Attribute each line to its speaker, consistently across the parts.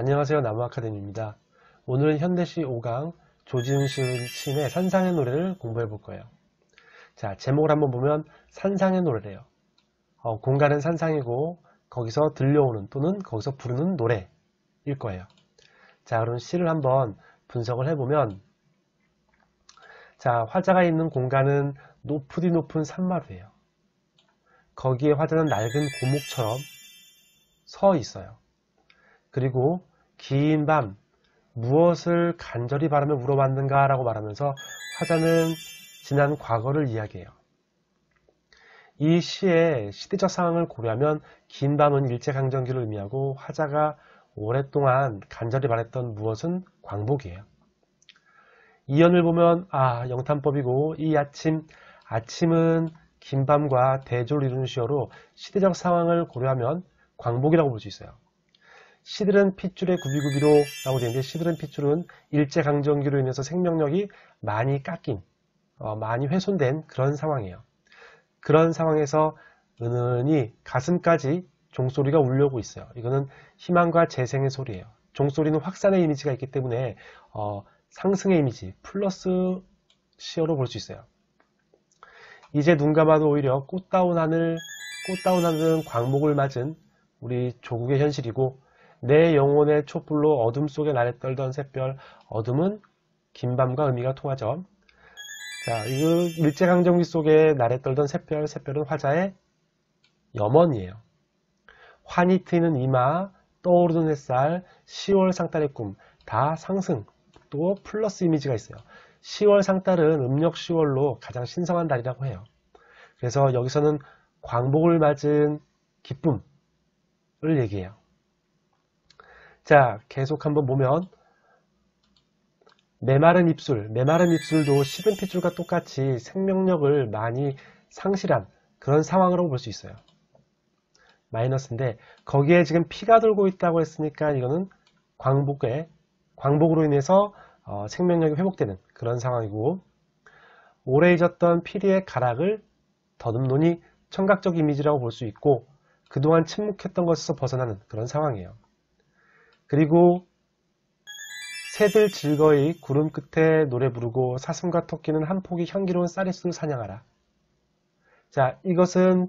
Speaker 1: 안녕하세요 나무아카데미입니다. 오늘은 현대시 5강 조지훈 시인의 산상의 노래를 공부해 볼 거예요. 자 제목을 한번 보면 산상의 노래래요. 어, 공간은 산상이고 거기서 들려오는 또는 거기서 부르는 노래일 거예요. 자 그럼 시를 한번 분석을 해보면 자 화자가 있는 공간은 높으디 높은 산마루예요. 거기에 화자는 낡은 고목처럼 서 있어요. 그리고 긴밤 무엇을 간절히 바라며 물어봤는가 라고 말하면서 화자는 지난 과거를 이야기해요. 이 시의 시대적 상황을 고려하면 긴 밤은 일제강점기를 의미하고 화자가 오랫동안 간절히 바랬던 무엇은 광복이에요. 이연을 보면 아 영탄법이고 이 아침 아침은 긴 밤과 대조를 이루는 시어로 시대적 상황을 고려하면 광복이라고 볼 수 있어요. 시드른 핏줄의 구비구비로 라고 되는데 시드른 핏줄은 일제강점기로 인해서 생명력이 많이 깎인 어, 많이 훼손된 그런 상황이에요 그런 상황에서 은은히 가슴까지 종소리가 울려고 있어요 이거는 희망과 재생의 소리예요 종소리는 확산의 이미지가 있기 때문에 어, 상승의 이미지 플러스 시어로 볼 수 있어요 이제 눈 감아도 오히려 꽃다운 하늘 꽃다운 하늘은 광목을 맞은 우리 조국의 현실이고 내 영혼의 촛불로 어둠 속에 나를 떨던 샛별 어둠은 긴 밤과 의미가 통하죠. 자, 이 일제강점기 속에 나래 떨던 샛별, 샛별은 화자의 염원이에요. 환히 트이는 이마, 떠오르는 햇살, 10월 상달의 꿈, 다 상승, 또 플러스 이미지가 있어요. 10월 상달은 음력 10월로 가장 신성한 달이라고 해요. 그래서 여기서는 광복을 맞은 기쁨을 얘기해요. 자, 계속 한번 보면 메마른 입술, 메마른 입술도 식은 핏줄과 똑같이 생명력을 많이 상실한 그런 상황이라고 볼수 있어요. 마이너스인데 거기에 지금 피가 돌고 있다고 했으니까 이거는 광복에 광복으로 인해서 어, 생명력이 회복되는 그런 상황이고 오래 잊었던 피리의 가락을 더듬노니 청각적 이미지라고 볼 수 있고 그동안 침묵했던 것에서 벗어나는 그런 상황이에요. 그리고 새들 즐거이 구름 끝에 노래 부르고 사슴과 토끼는 한 폭의 향기로운 쌀이수를 사냥하라. 자, 이것은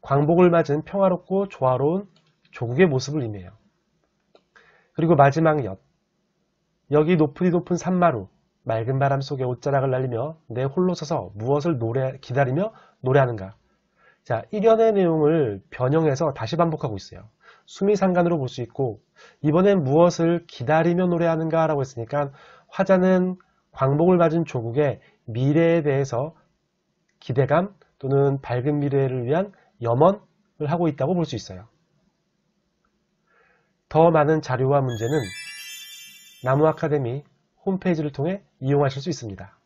Speaker 1: 광복을 맞은 평화롭고 조화로운 조국의 모습을 의미해요. 그리고 마지막 엿. 여기 높으리 높은 산마루, 맑은 바람 속에 옷자락을 날리며 내 홀로 서서 무엇을 노래, 기다리며 노래하는가. 자, 1연의 내용을 변형해서 다시 반복하고 있어요. 수미상관으로 볼 수 있고 이번엔 무엇을 기다리며 노래하는가 라고 했으니까 화자는 광복을 맞은 조국의 미래에 대해서 기대감 또는 밝은 미래를 위한 염원을 하고 있다고 볼 수 있어요. 더 많은 자료와 문제는 나무아카데미 홈페이지를 통해 이용하실 수 있습니다.